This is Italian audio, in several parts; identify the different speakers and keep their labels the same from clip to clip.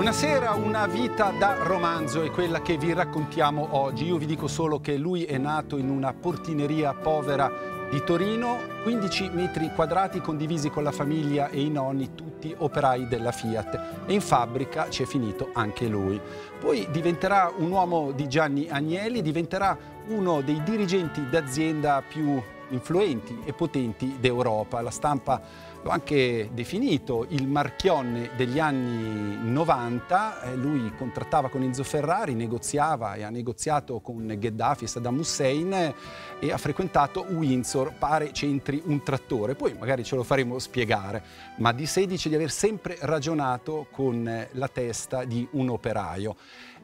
Speaker 1: Buonasera, una vita da romanzo è quella che vi raccontiamo oggi. Io vi dico solo che lui è nato in una portineria povera di Torino, 15 metri quadrati condivisi con la famiglia e i nonni, tutti operai della Fiat. E in fabbrica ci è finito anche lui. Poi diventerà un uomo di Gianni Agnelli, diventerà uno dei dirigenti d'azienda più influenti e potenti d'Europa. La stampa L'ho anche definito il marchionne degli anni 90, eh, lui contrattava con Enzo Ferrari, negoziava e ha negoziato con Gheddafi e Saddam Hussein eh, e ha frequentato Windsor, pare c'entri un trattore, poi magari ce lo faremo spiegare, ma di sé dice di aver sempre ragionato con eh, la testa di un operaio.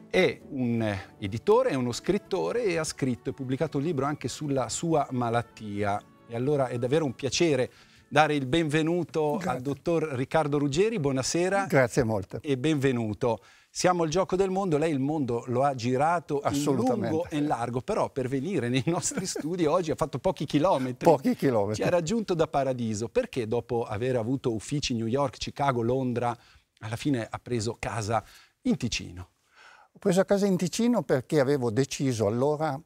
Speaker 1: È un editore, è uno scrittore e ha scritto e pubblicato un libro anche sulla sua malattia. E allora è davvero un piacere dare il benvenuto Grazie. al dottor Riccardo Ruggeri. Buonasera. Grazie molto. E benvenuto. Siamo al gioco del mondo, lei il mondo lo ha girato in lungo e in largo, però per venire nei nostri studi oggi ha fatto pochi chilometri. Pochi chilometri. Ci ha raggiunto da paradiso. Perché dopo aver avuto uffici New York, Chicago, Londra, alla fine ha preso casa in Ticino?
Speaker 2: Ho preso casa in Ticino perché avevo deciso allora,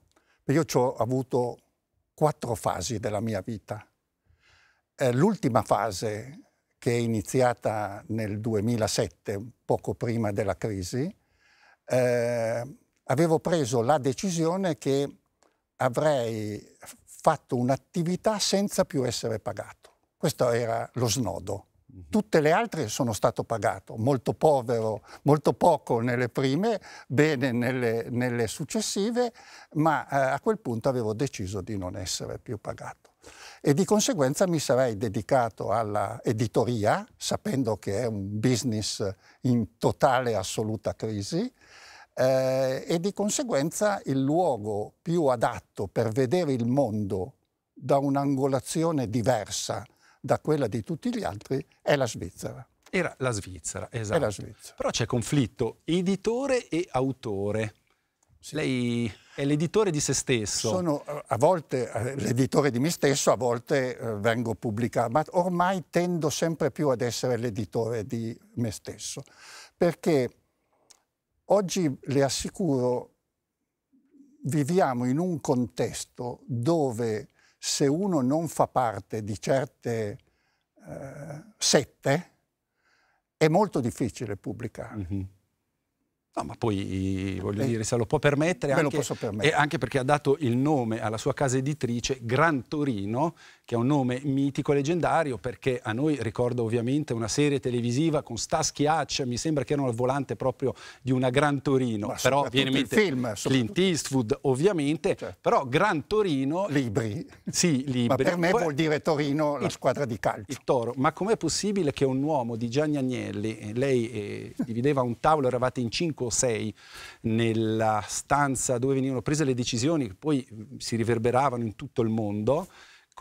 Speaker 2: io ci ho avuto quattro fasi della mia vita eh, l'ultima fase che è iniziata nel 2007, poco prima della crisi, eh, avevo preso la decisione che avrei fatto un'attività senza più essere pagato. Questo era lo snodo. Tutte le altre sono stato pagato, molto povero, molto poco nelle prime, bene nelle, nelle successive, ma eh, a quel punto avevo deciso di non essere più pagato. E di conseguenza mi sarei dedicato all'editoria, sapendo che è un business in totale e assoluta crisi, eh, e di conseguenza il luogo più adatto per vedere il mondo da un'angolazione diversa da quella di tutti gli altri è la Svizzera.
Speaker 1: Era la Svizzera, esatto. La Svizzera. Però c'è conflitto editore e
Speaker 2: autore. Sì. Lei è l'editore di se stesso. Sono a volte eh, l'editore di me stesso, a volte eh, vengo pubblicato, ma ormai tendo sempre più ad essere l'editore di me stesso, perché oggi le assicuro, viviamo in un contesto dove se uno non fa parte di certe eh, sette, è molto difficile pubblicare. Mm -hmm. No,
Speaker 1: ma poi voglio eh, dire, se lo può permettere, anche, lo permettere. anche, perché ha dato il nome alla sua casa editrice Gran Torino, che è un nome mitico leggendario perché a noi ricorda ovviamente una serie televisiva con Staschi Hatch, mi sembra che erano al volante proprio di una Gran Torino, Ma però viene in mente film, Clint Eastwood ovviamente, cioè. però Gran Torino... Libri. Sì, libri. Ma per me Poi... vuol dire Torino la il, squadra di calcio. Il Toro, ma com'è possibile che un uomo di Gianni Agnelli, eh, lei eh, divideva un tavolo, eravate in 5 o 6 nella stanza dove venivano prese le decisioni che poi mm, si riverberavano in tutto il mondo,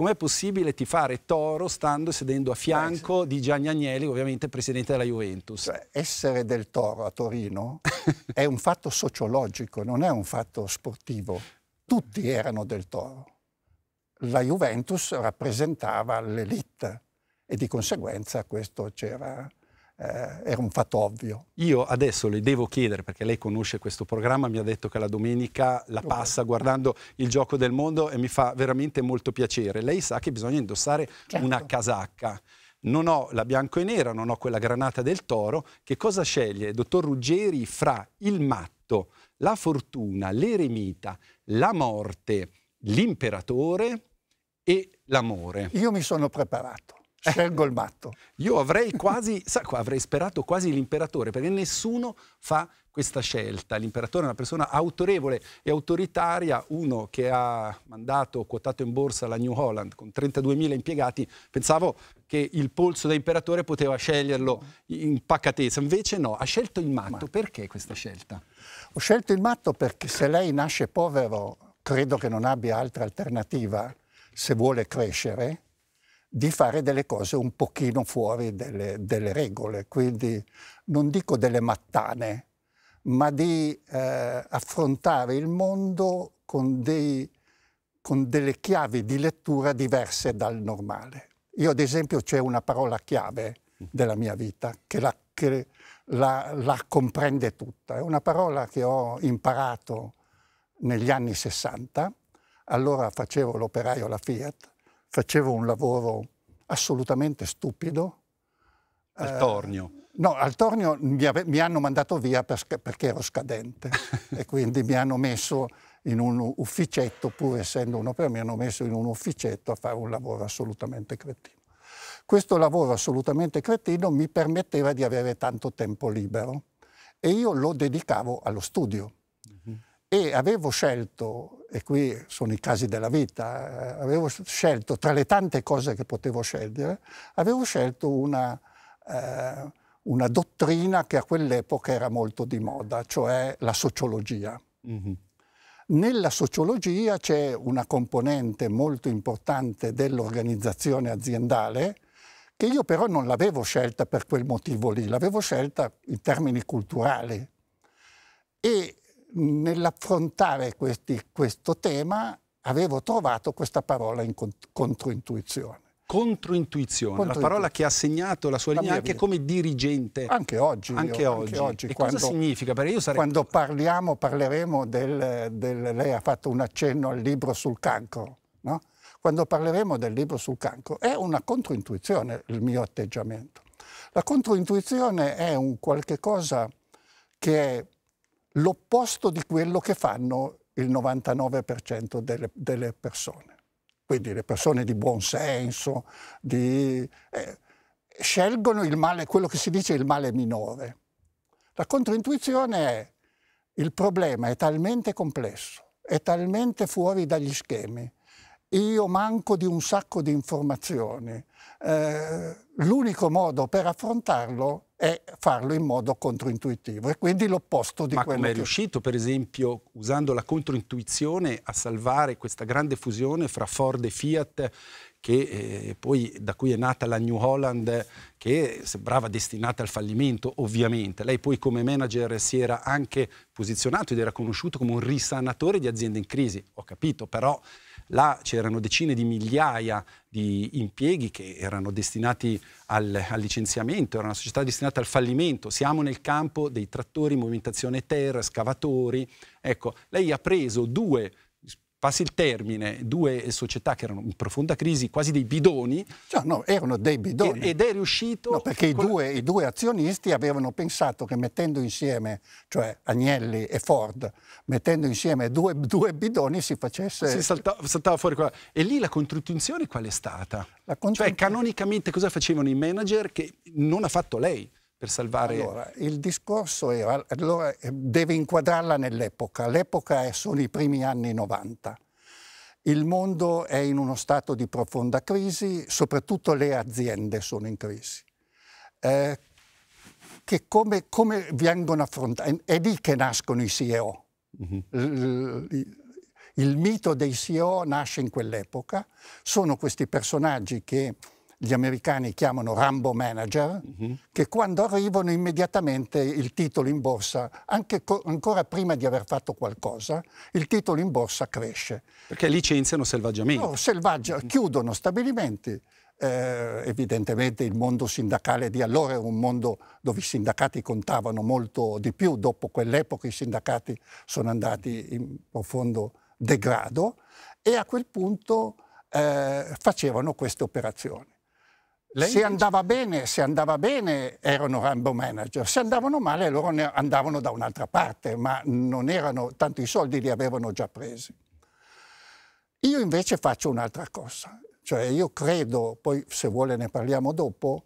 Speaker 1: com'è possibile tifare Toro stando sedendo a fianco di Gianni
Speaker 2: Agnelli, ovviamente presidente della Juventus? Cioè, essere del Toro a Torino è un fatto sociologico, non è un fatto sportivo. Tutti erano del Toro. La Juventus rappresentava l'elite e di conseguenza questo c'era eh, era un fatto ovvio.
Speaker 1: Io adesso le devo chiedere, perché lei conosce questo programma, mi ha detto che la domenica la passa guardando il gioco del mondo e mi fa veramente molto piacere. Lei sa che bisogna indossare certo. una casacca. Non ho la bianco e nera, non ho quella granata del toro. Che cosa sceglie, dottor Ruggeri, fra il matto, la fortuna, l'eremita, la morte, l'imperatore e l'amore?
Speaker 2: Io mi sono preparato
Speaker 1: scelgo il matto. Io avrei quasi, sa qua, avrei sperato quasi l'imperatore, perché nessuno fa questa scelta. L'imperatore è una persona autorevole e autoritaria, uno che ha mandato, quotato in borsa la New Holland con 32.000 impiegati, pensavo che il polso da imperatore poteva sceglierlo in pacatezza, invece no, ha scelto il matto. Ma... Perché questa scelta?
Speaker 2: Ho scelto il matto perché se lei nasce povero, credo che non abbia altra alternativa se vuole crescere di fare delle cose un pochino fuori delle, delle regole, quindi non dico delle mattane, ma di eh, affrontare il mondo con, dei, con delle chiavi di lettura diverse dal normale. Io ad esempio c'è una parola chiave della mia vita che la, che la, la comprende tutta, è una parola che ho imparato negli anni 60, allora facevo l'operaio alla Fiat facevo un lavoro assolutamente stupido. Al eh,
Speaker 1: tornio? Eh,
Speaker 2: no, al tornio mi, mi hanno mandato via per, perché ero scadente e quindi mi hanno messo in un ufficetto, pur essendo un'opera, mi hanno messo in un ufficetto a fare un lavoro assolutamente cretino. Questo lavoro assolutamente cretino mi permetteva di avere tanto tempo libero e io lo dedicavo allo studio. Mm -hmm. E avevo scelto e qui sono i casi della vita, eh, avevo scelto, tra le tante cose che potevo scegliere, avevo scelto una, eh, una dottrina che a quell'epoca era molto di moda, cioè la sociologia. Mm -hmm. Nella sociologia c'è una componente molto importante dell'organizzazione aziendale che io però non l'avevo scelta per quel motivo lì, l'avevo scelta in termini culturali. E nell'affrontare questo tema avevo trovato questa parola in cont controintuizione. Controintuizione, contro la parola che
Speaker 1: ha segnato
Speaker 2: la sua linea la anche vita.
Speaker 1: come dirigente. Anche oggi. Anche io, oggi. Anche oggi e quando, cosa
Speaker 2: significa? Sarei... Quando parliamo, parleremo del, del, Lei ha fatto un accenno al libro sul cancro, no? Quando parleremo del libro sul cancro, è una controintuizione il mio atteggiamento. La controintuizione è un qualche cosa che è l'opposto di quello che fanno il 99% delle, delle, persone. Quindi le persone di buon senso, di, eh, scelgono il male, quello che si dice il male minore. La controintuizione è il problema è talmente complesso, è talmente fuori dagli schemi, io manco di un sacco di informazioni, eh, l'unico modo per affrontarlo è farlo in modo controintuitivo e quindi l'opposto di Ma quello come è
Speaker 1: riuscito per esempio usando la controintuizione a salvare questa grande fusione fra Ford e Fiat che, eh, poi, da cui è nata la New Holland che sembrava destinata al fallimento ovviamente. Lei poi come manager si era anche posizionato ed era conosciuto come un risanatore di aziende in crisi, ho capito, però Là c'erano decine di migliaia di impieghi che erano destinati al, al licenziamento, era una società destinata al fallimento. Siamo nel campo dei trattori, movimentazione terra, scavatori. Ecco, lei ha preso due passi il termine, due società
Speaker 2: che erano in profonda crisi, quasi dei bidoni. Cioè, no, erano dei bidoni. Ed è riuscito... No, perché i due, i due, azionisti avevano pensato che mettendo insieme, cioè Agnelli e Ford, mettendo insieme due, due bidoni si facesse... Si salta, saltava fuori qua.
Speaker 1: E lì la controtinzione qual è stata? La Cioè, canonicamente cosa facevano i manager che
Speaker 2: non ha fatto lei? per salvare... Allora, il discorso era, allora eh, deve inquadrarla nell'epoca, l'epoca sono i primi anni 90. Il mondo è in uno stato di profonda crisi, soprattutto le aziende sono in crisi. Eh, che come, come vengono affrontate? È lì che nascono i CEO. Mm -hmm. Il mito dei CEO nasce in quell'epoca. Sono questi personaggi che gli americani chiamano Rambo Manager, uh mhm. -huh. che quando arrivano immediatamente il titolo in borsa, anche ancora prima di aver fatto qualcosa, il titolo in borsa cresce. Perché licenziano selvaggiamente. No, oh, selvaggia, uh mhm. -huh. chiudono stabilimenti. Eh, evidentemente il mondo sindacale di allora era un mondo dove i sindacati contavano molto di più, dopo quell'epoca i sindacati sono andati in profondo degrado e a quel punto eh, facevano queste operazioni. Lei se, andava bene, se andava bene erano Rambo Manager, se andavano male loro andavano da un'altra parte, ma non erano tanto i soldi, li avevano già presi. Io invece faccio un'altra cosa, cioè io credo, poi se vuole ne parliamo dopo,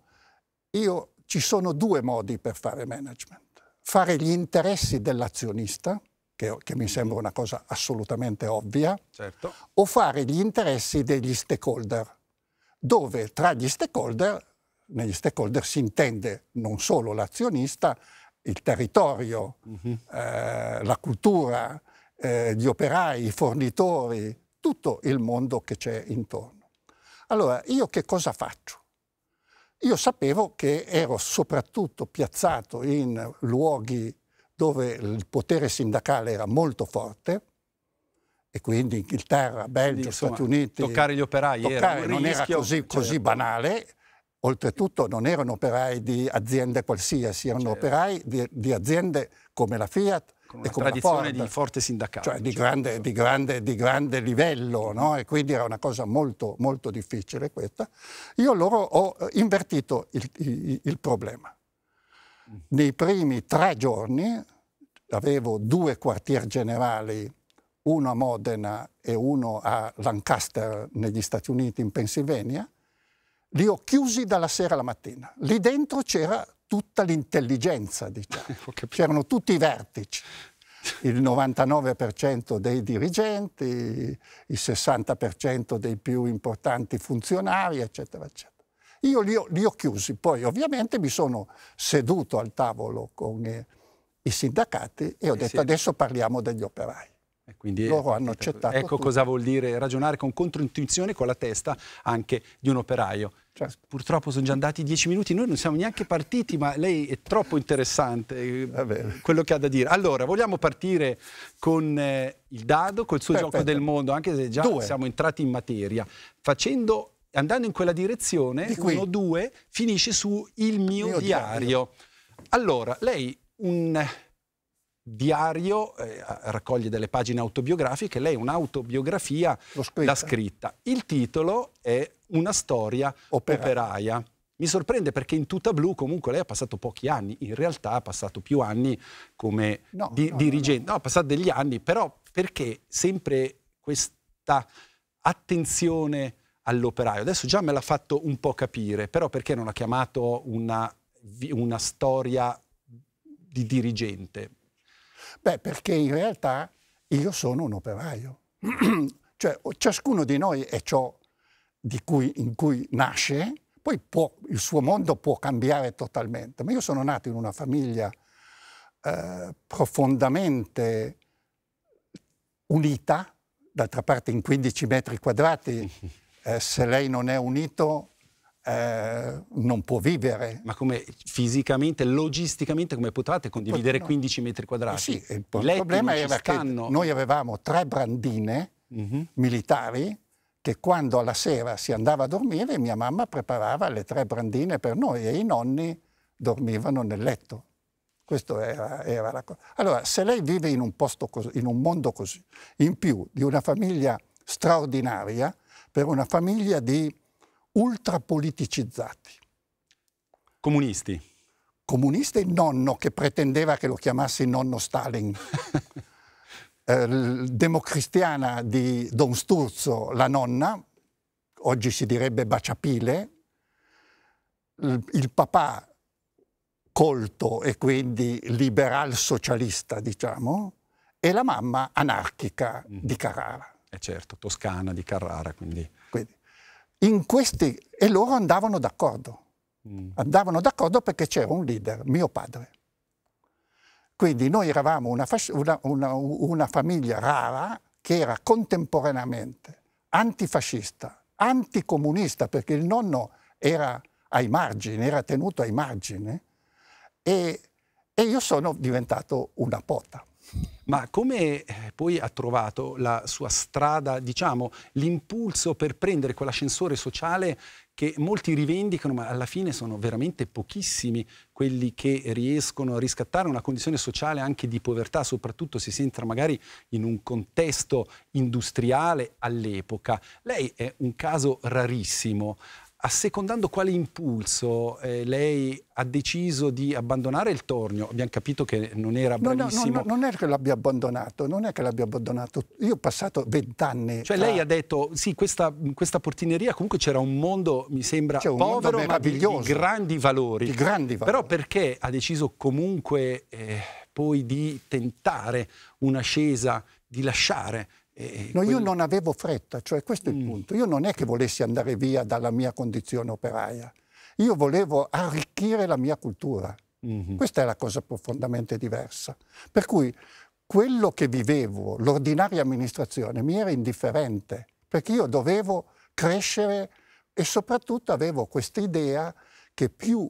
Speaker 2: io, ci sono due modi per fare management. Fare gli interessi dell'azionista, che, che, mi sembra una cosa assolutamente ovvia, certo. o fare gli interessi degli stakeholder dove tra gli stakeholder, negli stakeholder si intende non solo l'azionista, il territorio, uh mhm. -huh. eh, la cultura, eh, gli operai, i fornitori, tutto il mondo che c'è intorno. Allora, io che cosa faccio? Io sapevo che ero soprattutto piazzato in luoghi dove il potere sindacale era molto forte, e quindi Inghilterra, Belgio, quindi, insomma, Stati Uniti. Toccare gli operai toccare, era non rischio, era così, certo. così, banale. Oltretutto non erano operai di aziende qualsiasi, erano certo. operai di, di, aziende come la Fiat Con e come la Ford. di forte sindacato. Cioè di, certo. grande, di, grande, di grande, livello, no? E quindi era una cosa molto, molto difficile questa. Io loro ho eh, invertito il, il, il problema. Mm. Nei primi tre giorni avevo due quartier generali uno a Modena e uno a Lancaster negli Stati Uniti in Pennsylvania, li ho chiusi dalla sera alla mattina. Lì dentro c'era tutta l'intelligenza, diciamo. C'erano tutti i vertici, il 99% dei dirigenti, il 60% dei più importanti funzionari, eccetera, eccetera. Io li ho, li ho, chiusi, poi ovviamente mi sono seduto al tavolo con eh, i sindacati e ho eh detto sì. adesso parliamo degli operai.
Speaker 1: E quindi loro
Speaker 2: hanno ecco, accettato. Ecco tutto. cosa vuol dire ragionare con controintuizione
Speaker 1: con la testa anche di un operaio. Certo. Purtroppo sono già andati dieci minuti, noi non siamo neanche partiti, ma lei è troppo interessante eh, quello che ha da dire. Allora, vogliamo partire con eh, il dado, col suo Perfetto. gioco del mondo, anche se già Due. siamo entrati in materia, facendo, andando in quella direzione, 1 due, finisce su il mio, il mio diario. diario. Allora, lei un diario, eh, raccoglie delle pagine autobiografiche, lei è un'autobiografia scritta. da scritta. Il titolo è Una storia operaia. operaia. Mi sorprende perché in tutta blu comunque lei ha passato pochi anni, in realtà ha passato più anni come no, di no, dirigente, no, no, ha passato degli anni, però perché sempre questa attenzione all'operaio? Adesso già me l'ha fatto un po' capire, però perché non ha chiamato una,
Speaker 2: una storia di dirigente? Beh, perché in realtà io sono un operaio. cioè ciascuno di noi è ciò cui, in cui nasce, poi può, il suo mondo può cambiare totalmente. Ma io sono nato in una famiglia eh, profondamente unita, d'altra parte in 15 metri quadrati, eh, se lei non è unito non può vivere. Ma come
Speaker 1: fisicamente, logisticamente, come potevate condividere no. 15 metri quadrati? Eh sì, il, il problema era stanno. che noi
Speaker 2: avevamo tre brandine mm -hmm. militari che quando alla sera si andava a dormire mia mamma preparava le tre brandine per noi e i nonni dormivano nel letto. Questa era, era, la cosa. Allora, se lei vive in un, posto così, in un mondo così, in più di una famiglia straordinaria, per una famiglia di ultrapoliticizzati. Comunisti? Comunista il nonno che pretendeva che lo chiamassi nonno Stalin. Eh, democristiana di Don Sturzo, la nonna, oggi si direbbe baciapile, il papà colto e quindi liberal socialista, diciamo, e la mamma anarchica mm. di Carrara. Eh certo, toscana di Carrara, quindi. quindi in questi, e loro andavano d'accordo. Mm. Andavano d'accordo perché c'era un leader, mio padre. Quindi noi eravamo una, una, una, una famiglia rara che era contemporaneamente antifascista, anticomunista, perché il nonno era ai margini, era tenuto ai margini, e, e io sono diventato una pota
Speaker 1: ma come eh, poi ha trovato la sua strada, diciamo, l'impulso per prendere quell'ascensore sociale che molti rivendicano, ma alla fine sono veramente pochissimi quelli che riescono a riscattare una condizione sociale anche di povertà, soprattutto se si entra magari in un contesto industriale all'epoca. Lei è un caso rarissimo assecondando quale impulso eh, lei ha deciso di abbandonare il tornio? Abbiamo capito che non era bravissimo. No, no,
Speaker 2: no, non è che l'abbia abbandonato, non è che l'abbia abbandonato. Io ho passato vent'anni. Cioè a... lei
Speaker 1: ha detto, sì, questa, questa portineria comunque c'era un mondo, mi sembra, un povero, mondo ma di, di, grandi valori. Di grandi valori. Però perché ha deciso comunque eh, poi di tentare un'ascesa, di lasciare no,
Speaker 2: quello... Io non avevo fretta, cioè questo è il mm. punto. Io non è che volessi andare via dalla mia condizione operaia. Io volevo arricchire la mia cultura. Mm -hmm. Questa è la cosa profondamente diversa. Per cui quello che vivevo, l'ordinaria amministrazione, mi era indifferente, perché io dovevo crescere e soprattutto avevo questa idea che più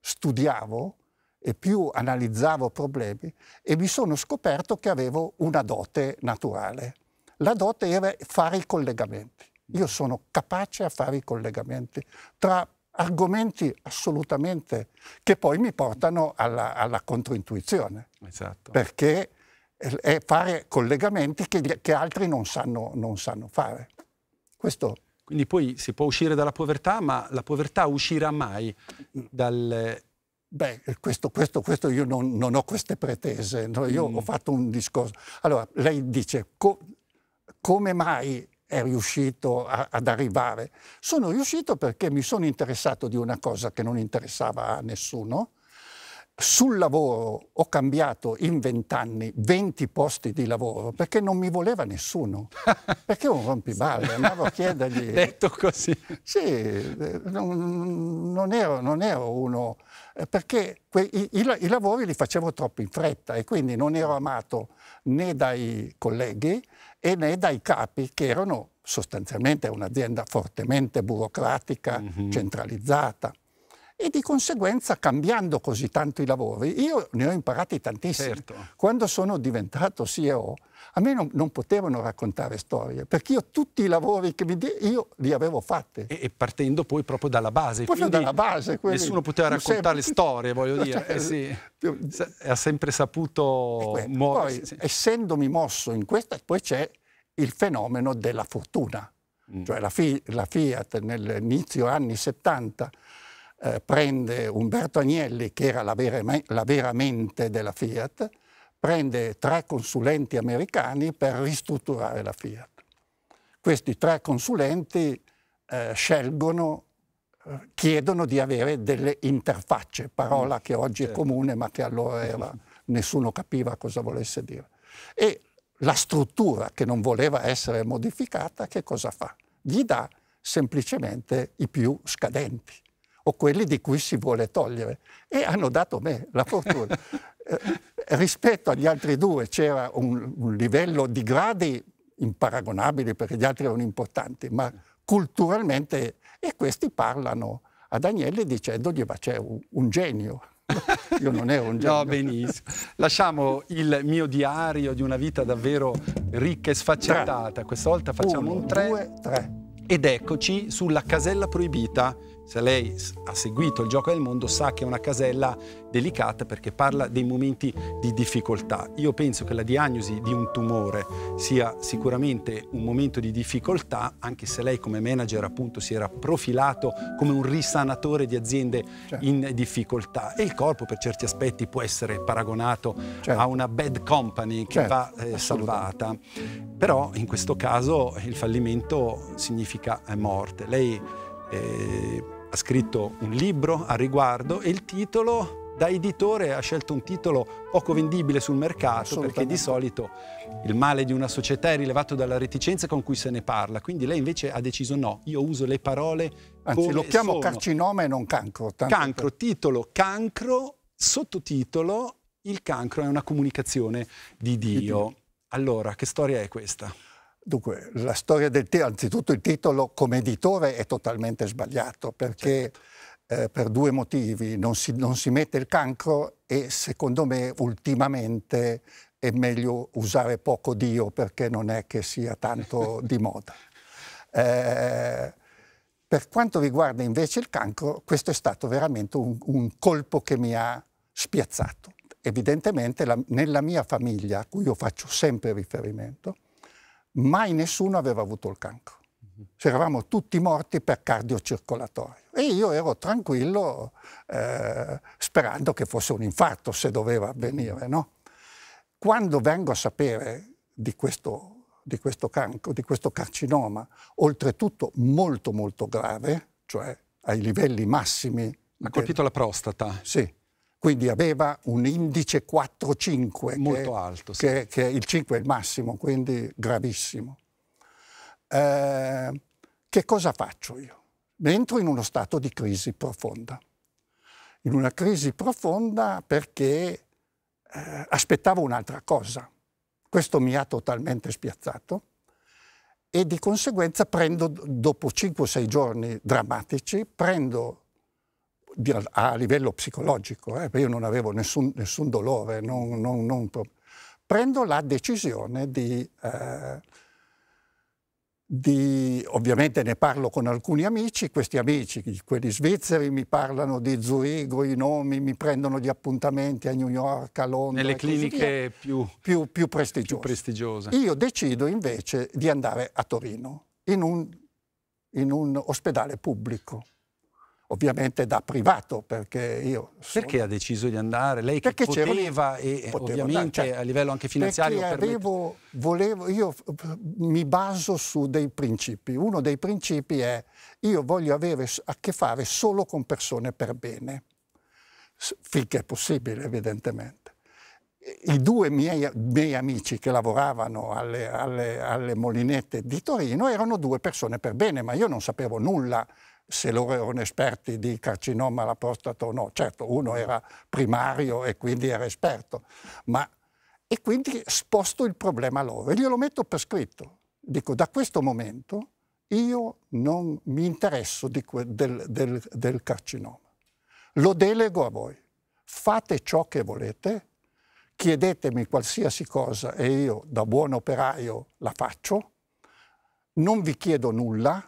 Speaker 2: studiavo e più analizzavo problemi e mi sono scoperto che avevo una dote naturale. La dote era fare i collegamenti. Io sono capace a fare i collegamenti tra argomenti assolutamente che poi mi portano alla, alla controintuizione. Esatto. Perché è fare collegamenti che, che altri non sanno, non sanno fare. Questo
Speaker 1: quindi poi si può uscire dalla povertà, ma la povertà uscirà mai dal...
Speaker 2: Beh, questo, questo, questo io non, non, ho queste pretese, no? io mm. ho fatto un discorso. Allora, lei dice, come mai è riuscito a, ad arrivare? Sono riuscito perché mi sono interessato di una cosa che non interessava a nessuno. Sul lavoro ho cambiato in vent'anni 20 posti di lavoro perché non mi voleva nessuno. perché un rompiballe, andavo a chiedergli. Detto così. Sì, eh, non, non, ero, non ero uno eh, perché i, i, i, lavori li facevo troppo in fretta e quindi non ero amato né dai colleghi né dai capi che erano sostanzialmente un'azienda fortemente burocratica, mm -hmm. centralizzata e di conseguenza cambiando così tanto i lavori, io ne ho imparati tantissimi. Certo. Quando sono diventato CEO, a me non, non, potevano raccontare storie, perché io tutti i lavori che mi di, io li avevo fatti.
Speaker 1: E, e, partendo poi proprio dalla base. Proprio dalla base. Quelli, nessuno poteva raccontare sempre, storie, voglio cioè, dire. Cioè, eh sì, eh,
Speaker 2: più, ha sempre saputo muoversi. sì. essendomi mosso in questa, poi c'è il fenomeno della fortuna. Mm. Cioè la, la Fiat nell'inizio anni 70 eh, prende Umberto Agnelli, che era la vera, la vera mente della Fiat, prende tre consulenti americani per ristrutturare la Fiat. Questi tre consulenti eh, scelgono, eh, chiedono di avere delle interfacce, parola mm, che oggi è certo. comune ma che allora era, nessuno capiva cosa volesse dire. E la struttura che non voleva essere modificata, che cosa fa? Gli dà semplicemente i più scadenti o quelli di cui si vuole togliere. E hanno dato me la fortuna. eh, rispetto agli altri due c'era un, un livello di gradi imparagonabili perché gli altri erano importanti, ma culturalmente... E questi parlano ad Agnelli dicendogli ma c'è un, un genio. Io non ero un genio. No, benissimo. Lasciamo il mio diario di
Speaker 1: una vita davvero ricca e sfaccettata. Tre. Questa volta facciamo Uno, un 3. Ed eccoci sulla casella proibita se lei ha seguito il gioco del mondo sa che è una casella delicata perché parla dei momenti di difficoltà. Io penso che la diagnosi di un tumore sia sicuramente un momento di difficoltà, anche se lei come manager appunto si era profilato come un risanatore di aziende certo. in difficoltà e il corpo per certi aspetti può essere paragonato certo. a una bad company che certo. va eh, salvata. Però in questo caso il fallimento significa eh, morte. Lei eh, ha scritto un libro a riguardo e il titolo da editore ha scelto un titolo poco vendibile sul mercato perché di solito il male di una società è rilevato dalla reticenza con cui se ne parla, quindi lei invece ha deciso no, io uso le parole Anzi, lo chiamo sono. carcinoma
Speaker 2: e non cancro.
Speaker 1: Cancro, per... titolo cancro, sottotitolo Il cancro è una comunicazione di Dio. Di Dio. Allora, che storia è questa?
Speaker 2: Dunque, la storia del titolo, anzitutto il titolo come editore è totalmente sbagliato perché certo. eh, per due motivi non si, non si, mette il cancro e secondo me ultimamente è meglio usare poco Dio perché non è che sia tanto di moda. Eh, per quanto riguarda invece il cancro, questo è stato veramente un, un colpo che mi ha spiazzato. Evidentemente la, nella mia famiglia, a cui io faccio sempre riferimento, mai nessuno aveva avuto il cancro. Mhm. Cioè, eravamo tutti morti per cardiocircolatorio e io ero tranquillo eh, sperando che fosse un infarto se doveva avvenire. No? Quando vengo a sapere di questo, di questo cancro, di questo carcinoma, oltretutto molto molto grave, cioè ai livelli massimi. Ha colpito
Speaker 1: del... la prostata?
Speaker 2: Sì quindi aveva un indice 4-5. Molto che, alto. Sì. Che, che, il 5 è il massimo, quindi gravissimo. Eh, che cosa faccio io? Entro in uno stato di crisi profonda. In una crisi profonda perché eh, aspettavo un'altra cosa. Questo mi ha totalmente spiazzato e di conseguenza prendo, dopo 5-6 giorni drammatici, prendo a livello psicologico, eh, io non avevo nessun, nessun dolore, non, non, non, prendo la decisione di, eh, di, ovviamente ne parlo con alcuni amici, questi amici, quelli svizzeri, mi parlano di Zurigo, i nomi, mi prendono gli appuntamenti a New York, a Londra. Nelle cliniche più, più, più, prestigiose. più prestigiose. Io decido invece di andare a Torino, in un, in un ospedale pubblico ovviamente da privato perché io sono... perché ha
Speaker 1: deciso di andare
Speaker 2: lei che perché poteva
Speaker 1: e eh, ovviamente cioè, a livello anche finanziario perché
Speaker 2: avevo, volevo, io mi baso su dei principi uno dei principi è io voglio avere a che fare solo con persone per bene finché è possibile evidentemente i due miei, miei amici che lavoravano alle, alle, alle molinette di Torino erano due persone per bene ma io non sapevo nulla se loro erano esperti di carcinoma alla prostata o no. Certo, uno era primario e quindi era esperto, ma e quindi sposto il problema loro e glielo metto per scritto. Dico, da questo momento io non mi interesso del, del, del carcinoma. Lo delego a voi. Fate ciò che volete, chiedetemi qualsiasi cosa e io da buon operaio la faccio. Non vi chiedo nulla,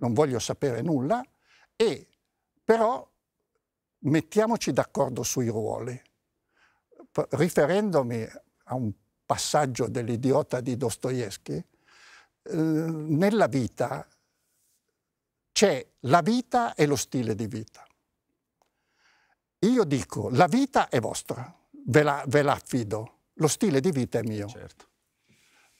Speaker 2: non voglio sapere nulla, e però mettiamoci d'accordo sui ruoli. P riferendomi a un passaggio dell'idiota di Dostoevsky, eh, nella vita c'è la vita e lo stile di vita. Io dico, la vita è vostra, ve la, ve la affido, lo stile di vita è mio. Certo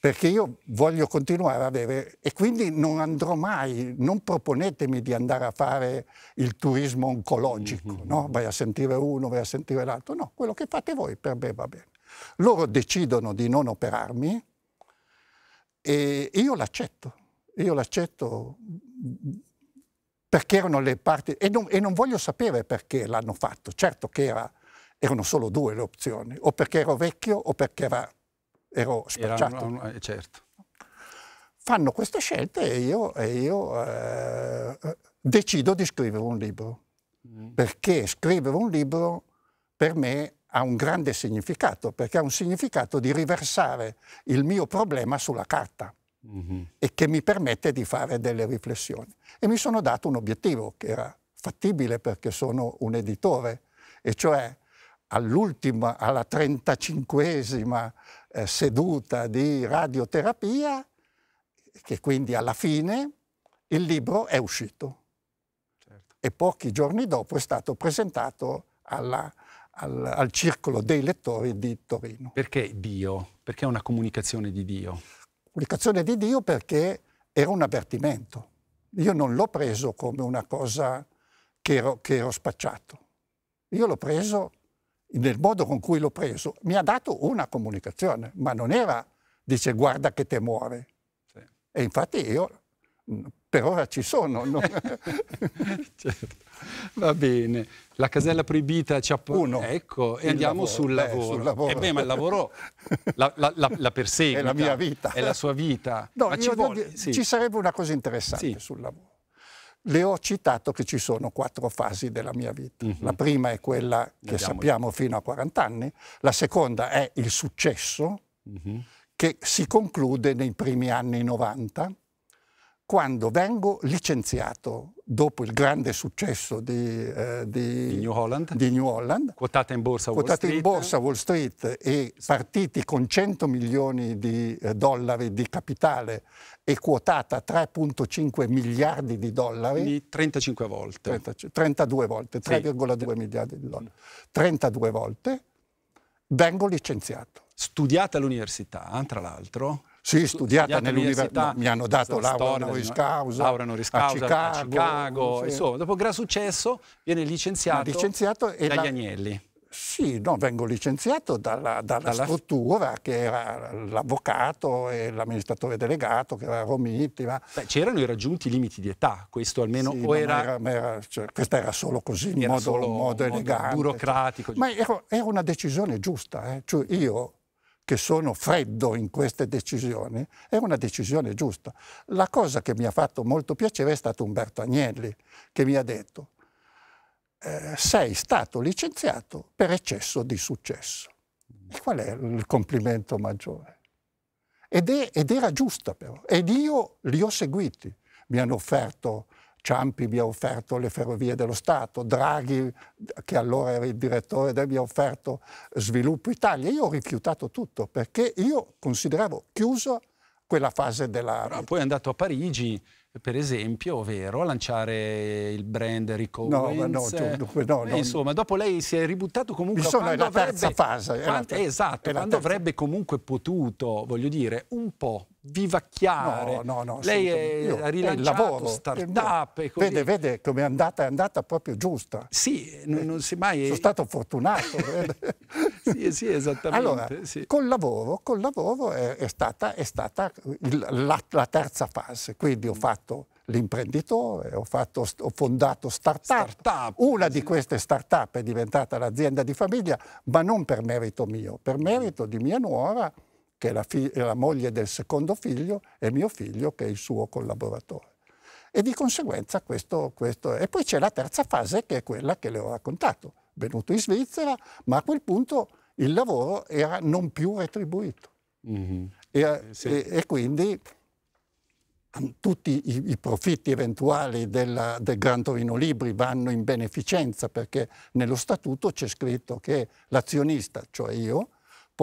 Speaker 2: perché io voglio continuare ad avere e quindi non andrò mai, non proponetemi di andare a fare il turismo oncologico, mm -hmm. no? vai a sentire uno, vai a sentire l'altro, no, quello che fate voi per me va bene. Loro decidono di non operarmi e io l'accetto, io l'accetto perché erano le parti e non, e non voglio sapere perché l'hanno fatto, certo che era, erano solo due le opzioni, o perché ero vecchio o perché era ero spacciato. Era un, un, eh, certo. Fanno queste scelte e io, e io eh, eh, decido di scrivere un libro, mm. perché scrivere un libro per me ha un grande significato, perché ha un significato di riversare il mio problema sulla carta. Mm -hmm. e che mi permette di fare delle riflessioni. E mi sono dato un obiettivo che era fattibile perché sono un editore, e cioè all'ultima, alla 35esima eh, seduta di radioterapia, che quindi alla fine il libro è uscito. Certo. E pochi giorni dopo è stato presentato alla, al, al, circolo dei lettori di Torino. Perché Dio? Perché una comunicazione di Dio? Comunicazione di Dio perché era un avvertimento. Io non l'ho preso come una cosa che ero, che ero spacciato. Io l'ho preso nel modo con cui l'ho preso, mi ha dato una comunicazione, ma non era, dice, guarda che temore. Sì. E infatti io mm, per ora ci sono. No? certo. Va bene, la casella proibita
Speaker 1: ci ha portato. Ecco, e andiamo lavoro. sul lavoro. Eh, sul lavoro. Eh ma il lavoro la, la, la, la persegue. È la mia vita. È la sua vita. No, ci, voglio... sì. ci,
Speaker 2: sarebbe una cosa interessante sì. sul lavoro. Le ho citato che ci sono quattro fasi della mia vita. Mm-hmm. La prima è quella che Vediamolo. sappiamo fino a 40 anni, la seconda è il successo, mm-hmm. che si conclude nei primi anni 90, quando vengo licenziato dopo il grande successo di, eh, di, di, New, Holland. di New, Holland,
Speaker 1: quotata in borsa a Wall Street, in
Speaker 2: borsa Wall Street e partiti con 100 milioni di eh, dollari di capitale e quotata 3,5 miliardi di dollari. Quindi 35 volte. 30, 32 volte, 3,2 sì. miliardi di dollari. 32 volte vengo licenziato. Studiata all'università, tra l'altro, sì, studiata, studiata nell'università. No, mi hanno dato laurea honoris causa, laurea honoris causa a Chicago. A Chicago. Sì. Insomma, dopo gran successo viene licenziato, licenziato dagli la... Agnelli. Sì, no, vengo licenziato dalla, dalla, dalla, struttura che era l'avvocato e l'amministratore delegato che era Romiti. Ma... c'erano i raggiunti limiti di età, questo almeno sì, era... Era, era, cioè, questa era solo così, in modo, modo, modo, elegante. Cioè. burocratico. Ma era, una decisione giusta. Eh? Cioè, io che sono freddo in queste decisioni, è una decisione giusta. La cosa che mi ha fatto molto piacere è stato Umberto Agnelli, che mi ha detto eh, sei stato licenziato per eccesso di successo. E qual è il complimento maggiore? Ed, è, ed era giusta però, ed io li ho seguiti. Mi hanno offerto Ciampi vi ha offerto le ferrovie dello Stato, Draghi, che allora era il direttore, vi ha offerto Sviluppo Italia. Io ho rifiutato tutto perché io consideravo chiusa
Speaker 1: quella fase della... Però poi è andato a Parigi per esempio, ovvero a lanciare il brand Rico no, ma No, dunque, no, eh, no, insomma, dopo lei si è ributtato comunque... Sono nella terza avrebbe, fase. Quando, terza, esatto, quando terza. avrebbe comunque potuto, voglio dire, un po'
Speaker 2: vivacchiare. No, no, no. Lei è, ha rilanciato start-up. Vede, vede come è andata, è andata proprio giusta. Sì, non, eh, non si mai... Sono stato fortunato. sì, sì, esattamente. Allora, sì. col lavoro, col lavoro è, è stata, è stata il, la, la, terza fase. Quindi ho fatto l'imprenditore, ho, ho fondato start-up. Start Una sì. di queste start-up è diventata l'azienda di famiglia, ma non per merito mio, per merito di mia nuora che è la, è la moglie del secondo figlio, e mio figlio, che è il suo collaboratore e di conseguenza questo, questo E poi c'è la terza fase che è quella che le ho raccontato. Venuto in Svizzera, ma a quel punto il lavoro era non più retribuito. Mm -hmm. e, eh, sì. e, e, quindi tutti i, i profitti eventuali della, del Gran Torino Libri vanno in beneficenza perché nello statuto c'è scritto che l'azionista, cioè io,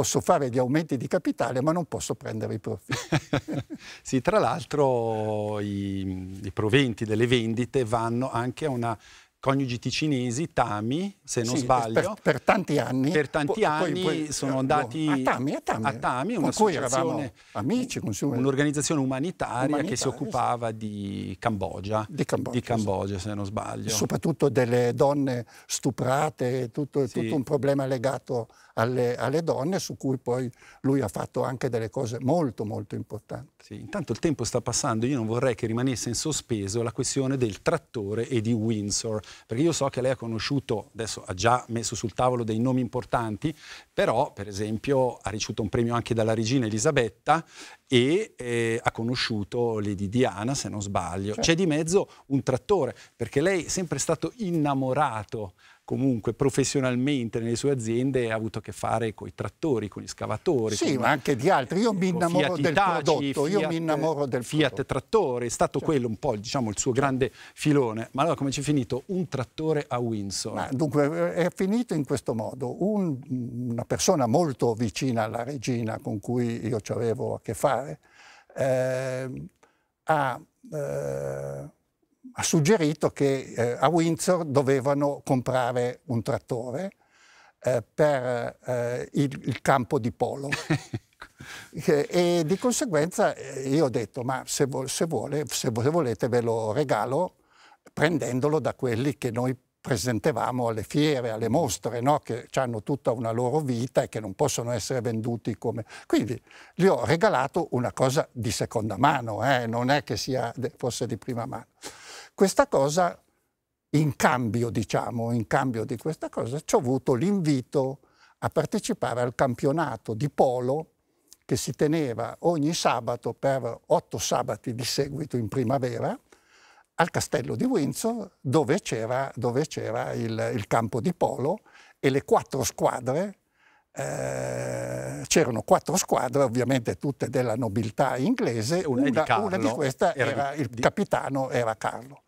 Speaker 2: posso fare gli aumenti di capitale ma non posso prendere i profitti.
Speaker 1: sì, tra l'altro i, i proventi delle vendite vanno anche a una coniugi ticinesi, Tami, se non sì, sbaglio. Per, per,
Speaker 2: tanti anni.
Speaker 1: Per tanti poi, anni poi, sono eh, andati a Tami, a Tami, a Tami con cui eravamo amici, un'organizzazione umanitaria, umanitaria, che si occupava sì. di Cambogia. Di Cambogia, di Cambogia sì. se non sbaglio. Soprattutto
Speaker 2: delle donne stuprate, tutto, tutto un problema legato alle, alle, donne su cui poi lui ha fatto anche delle cose molto molto importanti.
Speaker 1: Sì, intanto il tempo sta passando, io non vorrei che rimanesse in sospeso la questione del trattore e di Windsor perché io so che lei ha conosciuto, adesso ha già messo sul tavolo dei nomi importanti, però per esempio ha ricevuto un premio anche dalla regina Elisabetta e eh, ha conosciuto Lady Diana, se non sbaglio. Cioè C'è di mezzo un trattore, perché lei è sempre stato innamorato comunque professionalmente nelle sue aziende ha avuto a che fare con i trattori, con gli scavatori. Sì, con, ma anche di altri. Io mi innamoro Fiat del Itachi, prodotto, Fiat, io mi innamoro del Fiat prodotto. trattore, è stato cioè. quello un po' diciamo, il suo grande filone. Ma allora come ci
Speaker 2: è finito? Un trattore a Windsor. Ma, dunque eh, è finito in questo modo. Un, una persona molto vicina alla regina con cui io ci avevo a che fare eh, ha... Eh, ha suggerito che eh, a Windsor dovevano comprare un trattore eh, per eh, il, il, campo di polo. e, e, di conseguenza eh, io ho detto, ma se, vo se, vuole, se, vo se volete ve lo regalo prendendolo da quelli che noi presentavamo alle fiere, alle mostre, no? che hanno tutta una loro vita e che non possono essere venduti come... Quindi gli ho regalato una cosa di seconda mano, eh? non è che sia, fosse di prima mano. Questa cosa, in cambio, diciamo, in cambio di questa cosa, ci ho avuto l'invito a partecipare al campionato di polo che si teneva ogni sabato per otto sabati di seguito in primavera al castello di Windsor dove c'era, il, il, campo di polo e le quattro squadre, eh, c'erano quattro squadre ovviamente tutte della nobiltà inglese, una, una, di, una di, queste era, era il di... capitano era Carlo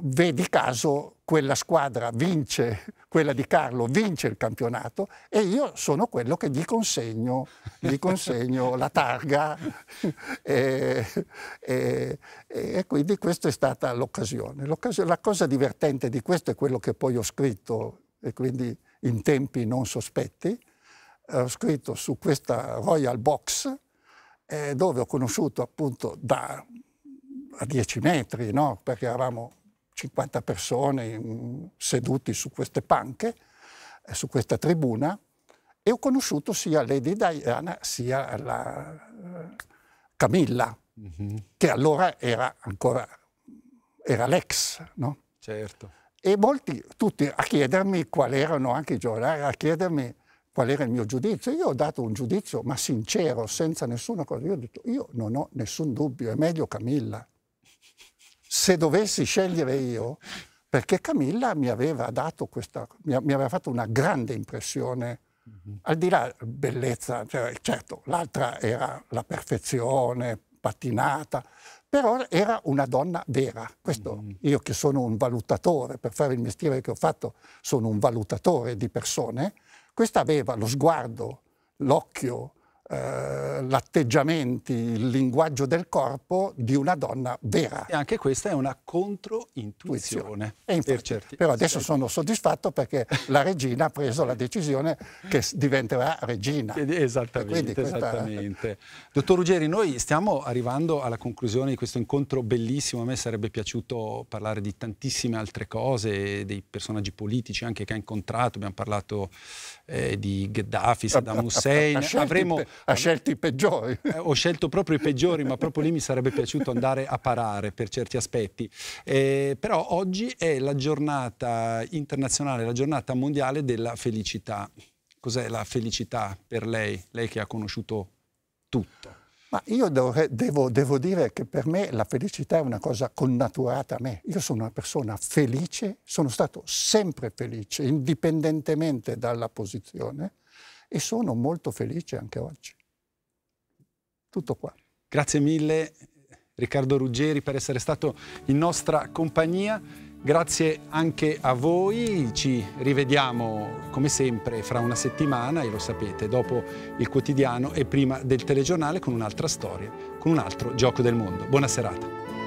Speaker 2: vedi caso, quella squadra vince, quella di Carlo vince il campionato e io sono quello che gli consegno, gli consegno la targa e, e, e, quindi questa è stata l'occasione. La cosa divertente di questo è quello che poi ho scritto e quindi in tempi non sospetti, eh, ho scritto su questa Royal Box eh, dove ho conosciuto appunto da a 10 metri, no? perché eravamo 50 persone seduti su queste panche, eh, su questa tribuna, e ho conosciuto sia Lady Diana sia la eh, Camilla, mm -hmm. che allora era ancora era l'ex, no? Certo. E molti, tutti a chiedermi qual erano anche i giornali, a chiedermi qual era il mio giudizio. Io ho dato un giudizio, ma sincero, senza nessuna cosa. Io ho detto, io non ho nessun dubbio, è meglio Camilla se dovessi scegliere io, perché Camilla mi aveva, dato questa, mi aveva fatto una grande impressione. Mm -hmm. Al di là bellezza, cioè, certo, l'altra era la perfezione, patinata, però era una donna vera. Questo, mm -hmm. io che sono un valutatore, per fare il mestiere che ho fatto, sono un valutatore di persone, questa aveva lo sguardo, l'occhio, eh, l'atteggiamento, il linguaggio del corpo di una donna vera. E anche questa è una
Speaker 1: controintuizione.
Speaker 2: Per però adesso sì. sono soddisfatto perché la regina ha preso la decisione che diventerà regina. Esattamente, questa... esattamente.
Speaker 1: Dottor Ruggeri, noi stiamo arrivando alla conclusione di questo incontro bellissimo. A me sarebbe piaciuto parlare di tantissime altre cose, dei personaggi politici anche che ha incontrato. Abbiamo parlato eh, di Gheddafi, Saddam Hussein. Ha, scelto, Avremo, i, ha scelto i peggiori. Eh, ho scelto proprio i peggiori, ma proprio lì mi sarebbe piaciuto andare a parare per certi aspetti. Eh, però oggi è la giornata internazionale, la giornata mondiale della felicità. Cos'è la felicità per lei, lei che ha conosciuto
Speaker 2: tutto? Ma io dovre, devo, devo, dire che per me la felicità è una cosa connaturata a me. Io sono una persona felice, sono stato sempre felice, indipendentemente dalla posizione, e sono molto felice anche oggi. Tutto qua.
Speaker 1: Grazie mille Riccardo Ruggeri per essere stato in nostra compagnia. Grazie anche a voi, ci rivediamo come sempre fra una settimana e lo sapete, dopo il quotidiano e prima del telegiornale con un'altra storia, con un altro gioco del mondo. Buona serata.